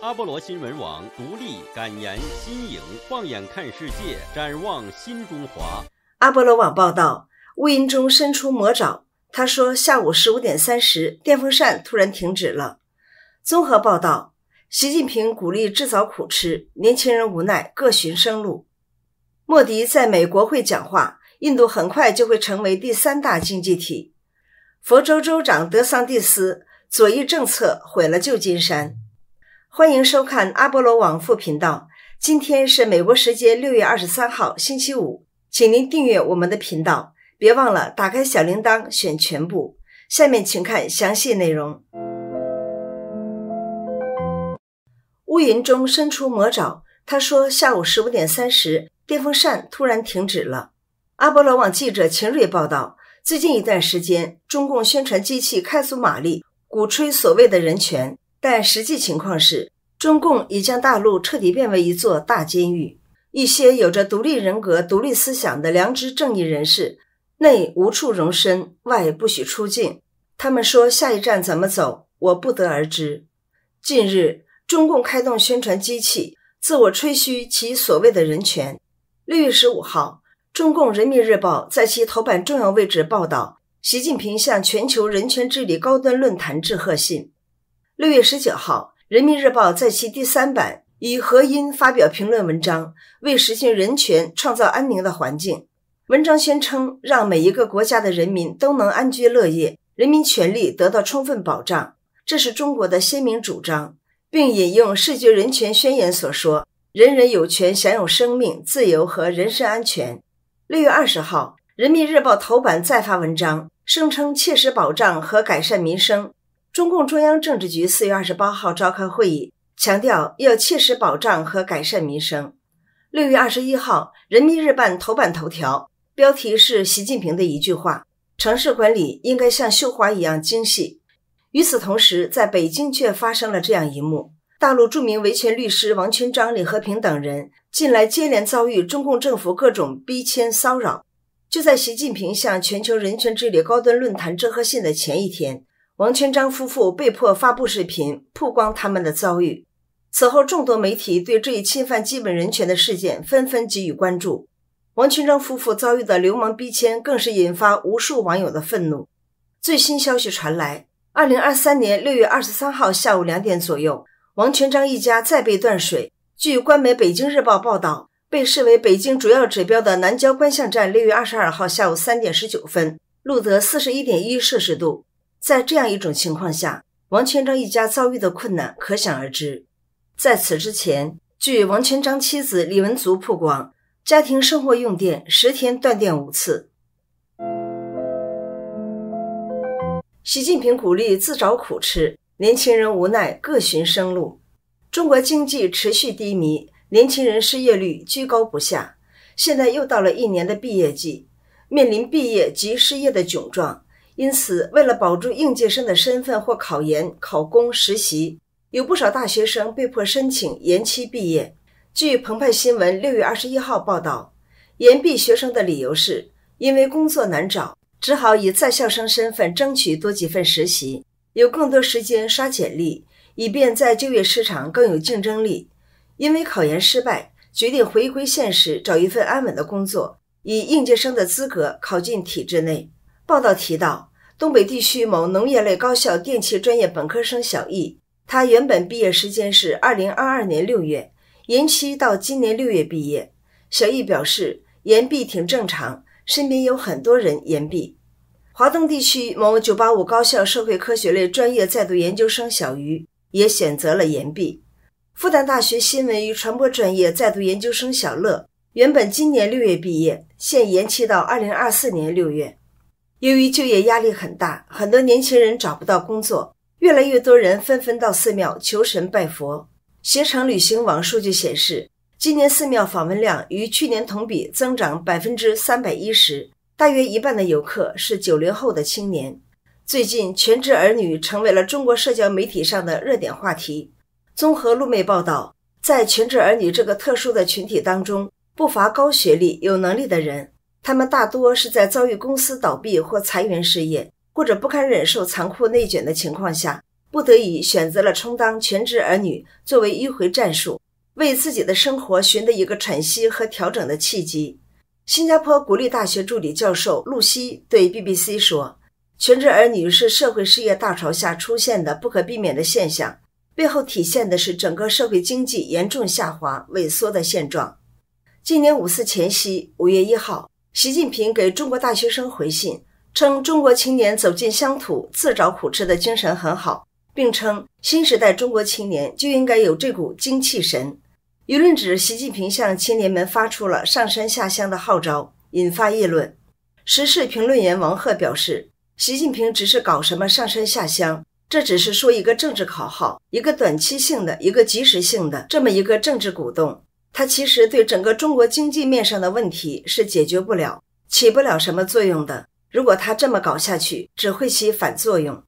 阿波罗新闻网独立、敢言、新颖，放眼看世界，展望新中华。阿波罗网报道：乌云中伸出魔爪。他说，下午十五点三十，电风扇突然停止了。综合报道：习近平鼓励制造苦吃，年轻人无奈各寻生路。莫迪在美国会讲话，印度很快就会成为第三大经济体。佛州州长德桑蒂斯：左翼政策毁了旧金山。欢迎收看阿波罗网副频道。今天是美国时间六月二十三号，星期五。请您订阅我们的频道，别忘了打开小铃铛，选全部。下面请看详细内容。乌云中伸出魔爪。他说，下午十五点三十，电风扇突然停止了。阿波罗网记者秦蕊报道：最近一段时间，中共宣传机器开足马力，鼓吹所谓的人权。但实际情况是，中共已将大陆彻底变为一座大监狱。一些有着独立人格、独立思想的良知正义人士，内无处容身，外不许出境。他们说下一站怎么走，我不得而知。近日，中共开动宣传机器，自我吹嘘其所谓的人权。六月十五号，中共《人民日报》在其头版重要位置报道，习近平向全球人权治理高端论坛致贺信。六月十九号，《人民日报》在其第三版以何音发表评论文章，为实现人权创造安宁的环境。文章宣称，让每一个国家的人民都能安居乐业，人民权利得到充分保障，这是中国的鲜明主张，并引用《世界人权宣言》所说：“人人有权享有生命、自由和人身安全。”六月二十号，《人民日报》头版再发文章，声称切实保障和改善民生。中共中央政治局四月二十八号召开会议，强调要切实保障和改善民生。六月二十一号，《人民日报》头版头条标题是习近平的一句话：“城市管理应该像绣花一样精细。”与此同时，在北京却发生了这样一幕：大陆著名维权律师王群章、李和平等人，近来接连遭遇中共政府各种逼迁骚扰。就在习近平向全球人权治理高端论坛致贺信的前一天。王全章夫妇被迫发布视频，曝光他们的遭遇。此后，众多媒体对这一侵犯基本人权的事件纷纷给予关注。王全章夫妇遭遇的流氓逼迁，更是引发无数网友的愤怒。最新消息传来：二零二三年六月二十三号下午两点左右，王全章一家再被断水。据官媒《北京日报》报道，被视为北京主要指标的南郊观象站，六月二十二号下午三点十九分录得四十一点一摄氏度。在这样一种情况下，王全章一家遭遇的困难可想而知。在此之前，据王全章妻子李文足曝光，家庭生活用电十天断电五次。习近平鼓励自找苦吃，年轻人无奈各寻生路。中国经济持续低迷，年轻人失业率居高不下。现在又到了一年的毕业季，面临毕业及失业的窘状。因此，为了保住应届生的身份或考研、考公、实习，有不少大学生被迫申请延期毕业。据澎湃新闻六月二十一号报道，延毕学生的理由是因为工作难找，只好以在校生身份争取多几份实习，有更多时间刷简历，以便在就业市场更有竞争力。因为考研失败，决定回归现实，找一份安稳的工作，以应届生的资格考进体制内。报道提到。东北地区某农业类高校电气专业本科生小易，他原本毕业时间是二零二二年六月，延期到今年六月毕业。小易表示，延毕挺正常，身边有很多人延毕。华东地区某九八五高校社会科学类专业在读研究生小余也选择了延毕。复旦大学新闻与传播专业在读研究生小乐，原本今年六月毕业，现延期到二零二四年六月。由于就业压力很大，很多年轻人找不到工作，越来越多人纷纷到寺庙求神拜佛。携程旅行网数据显示，今年寺庙访问量与去年同比增长百分之三百一十，大约一半的游客是九零后的青年。最近，全职儿女成为了中国社交媒体上的热点话题。综合路妹报道，在全职儿女这个特殊的群体当中，不乏高学历、有能力的人。他们大多是在遭遇公司倒闭或裁员失业，或者不堪忍受残酷内卷的情况下，不得已选择了充当全职儿女，作为迂回战术，为自己的生活寻得一个喘息和调整的契机。新加坡国立大学助理教授露西对 BBC 说：“全职儿女是社会失业大潮下出现的不可避免的现象，背后体现的是整个社会经济严重下滑、萎缩的现状。”今年五四前夕，五月一号。习近平给中国大学生回信，称中国青年走进乡土、自找苦吃的精神很好，并称新时代中国青年就应该有这股精气神。舆论指习近平向青年们发出了上山下乡的号召，引发议论。时事评论员王鹤表示，习近平只是搞什么上山下乡，这只是说一个政治口号，一个短期性的、一个及时性的这么一个政治鼓动。他其实对整个中国经济面上的问题是解决不了、起不了什么作用的。如果他这么搞下去，只会起反作用。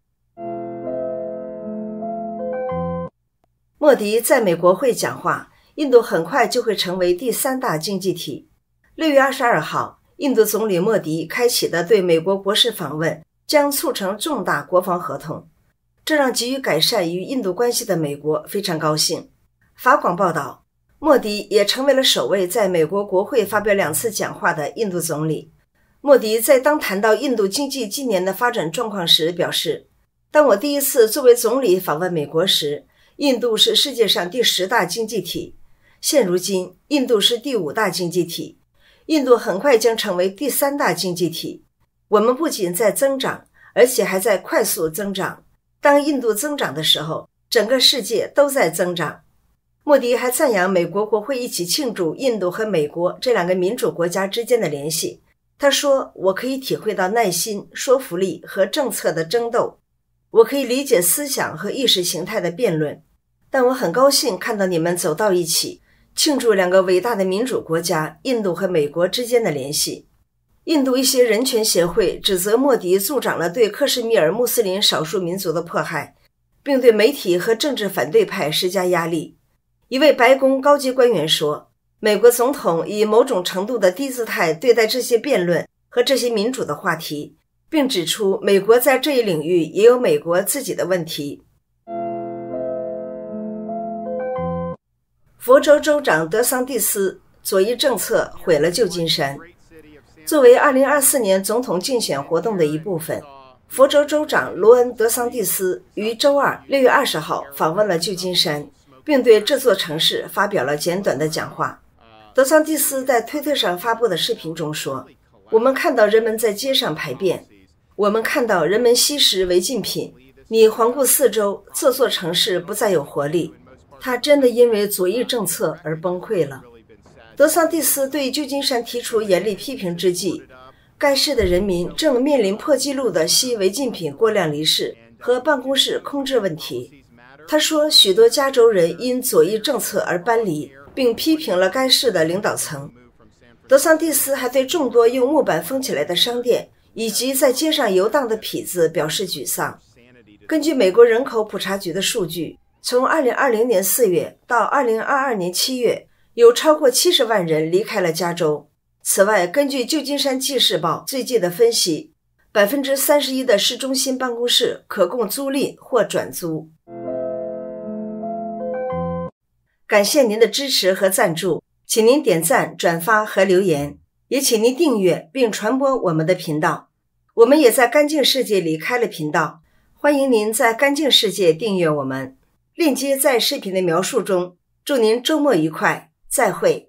莫迪在美国会讲话，印度很快就会成为第三大经济体。六月二十二号，印度总理莫迪开启的对美国国事访问将促成重大国防合同，这让急于改善与印度关系的美国非常高兴。法广报道。莫迪也成为了首位在美国国会发表两次讲话的印度总理。莫迪在当谈到印度经济近年的发展状况时表示：“当我第一次作为总理访问美国时，印度是世界上第十大经济体。现如今，印度是第五大经济体。印度很快将成为第三大经济体。我们不仅在增长，而且还在快速增长。当印度增长的时候，整个世界都在增长。”莫迪还赞扬美国国会一起庆祝印度和美国这两个民主国家之间的联系。他说：“我可以体会到耐心、说服力和政策的争斗，我可以理解思想和意识形态的辩论，但我很高兴看到你们走到一起，庆祝两个伟大的民主国家——印度和美国之间的联系。”印度一些人权协会指责莫迪助长了对克什米尔穆斯林少数民族的迫害，并对媒体和政治反对派施加压力。一位白宫高级官员说：“美国总统以某种程度的低姿态对待这些辩论和这些民主的话题，并指出美国在这一领域也有美国自己的问题。”佛州州长德桑蒂斯左翼政策毁了旧金山。作为二零二四年总统竞选活动的一部分，佛州州长罗恩·德桑蒂斯于周二六月二十号访问了旧金山。并对这座城市发表了简短的讲话。德桑蒂斯在推特上发布的视频中说：“我们看到人们在街上排便，我们看到人们吸食违禁品。你环顾四周，这座城市不再有活力，它真的因为左翼政策而崩溃了。”德桑蒂斯对旧金山提出严厉批评之际，该市的人民正面临破纪录的吸违禁品过量离世和办公室空置问题。他说，许多加州人因左翼政策而搬离，并批评了该市的领导层。德桑蒂斯还对众多用木板封起来的商店以及在街上游荡的痞子表示沮丧。根据美国人口普查局的数据，从2020年4月到2022年7月，有超过70万人离开了加州。此外，根据《旧金山纪事报》最近的分析，31%的市中心办公室可供租赁或转租。感谢您的支持和赞助，请您点赞、转发和留言，也请您订阅并传播我们的频道。我们也在干净世界里开了频道，欢迎您在干净世界订阅我们，链接在视频的描述中。祝您周末愉快，再会。